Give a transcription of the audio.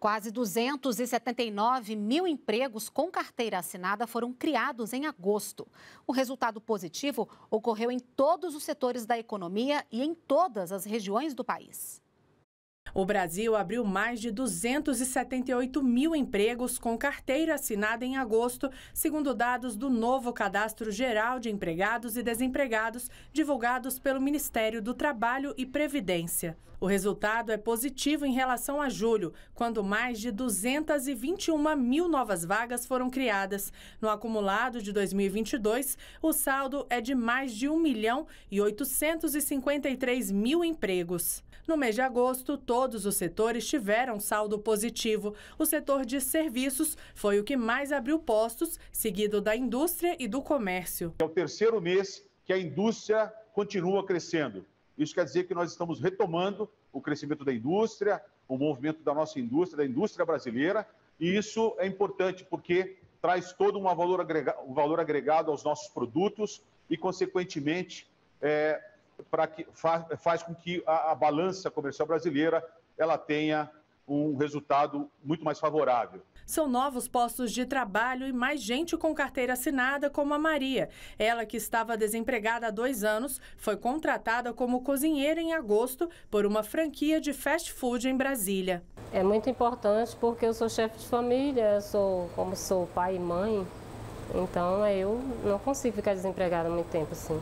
Quase 279 mil empregos com carteira assinada foram criados em agosto. O resultado positivo ocorreu em todos os setores da economia e em todas as regiões do país. O Brasil abriu mais de 278 mil empregos com carteira assinada em agosto, segundo dados do novo Cadastro Geral de Empregados e Desempregados, divulgados pelo Ministério do Trabalho e Previdência. O resultado é positivo em relação a julho, quando mais de 221 mil novas vagas foram criadas. No acumulado de 2022, o saldo é de mais de 1 milhão e 853 mil empregos. No mês de agosto, todo todos os setores tiveram saldo positivo. O setor de serviços foi o que mais abriu postos, seguido da indústria e do comércio. É o terceiro mês que a indústria continua crescendo. Isso quer dizer que nós estamos retomando o crescimento da indústria, o movimento da nossa indústria, da indústria brasileira, e isso é importante porque traz todo um valor, um valor agregado aos nossos produtos e, consequentemente, é, para que faz com que a, a balança comercial brasileira ela tenha um resultado muito mais favorável. São novos postos de trabalho e mais gente com carteira assinada, como a Maria. Ela, que estava desempregada há dois anos, foi contratada como cozinheira em agosto por uma franquia de fast food em Brasília. É muito importante porque eu sou chefe de família, sou como sou pai e mãe, então eu não consigo ficar desempregada muito tempo assim.